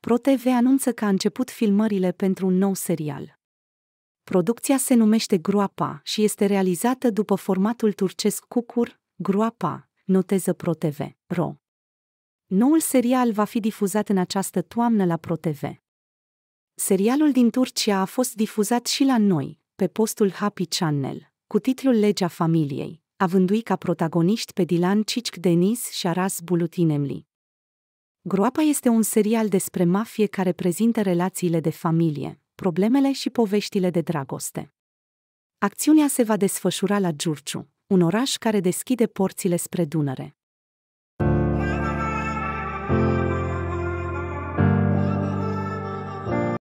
ProTV anunță că a început filmările pentru un nou serial. Producția se numește Groapa și este realizată după formatul turcesc Cucur, Groapa, noteză ProTV, ro. Noul serial va fi difuzat în această toamnă la ProTV. Serialul din Turcia a fost difuzat și la noi, pe postul Happy Channel, cu titlul Legea Familiei, avându-i ca protagoniști pe Dilan Cicc Deniz și Aras Bulutinemli. Groapa este un serial despre mafie care prezintă relațiile de familie, problemele și poveștile de dragoste. Acțiunea se va desfășura la Giurciu, un oraș care deschide porțile spre Dunăre.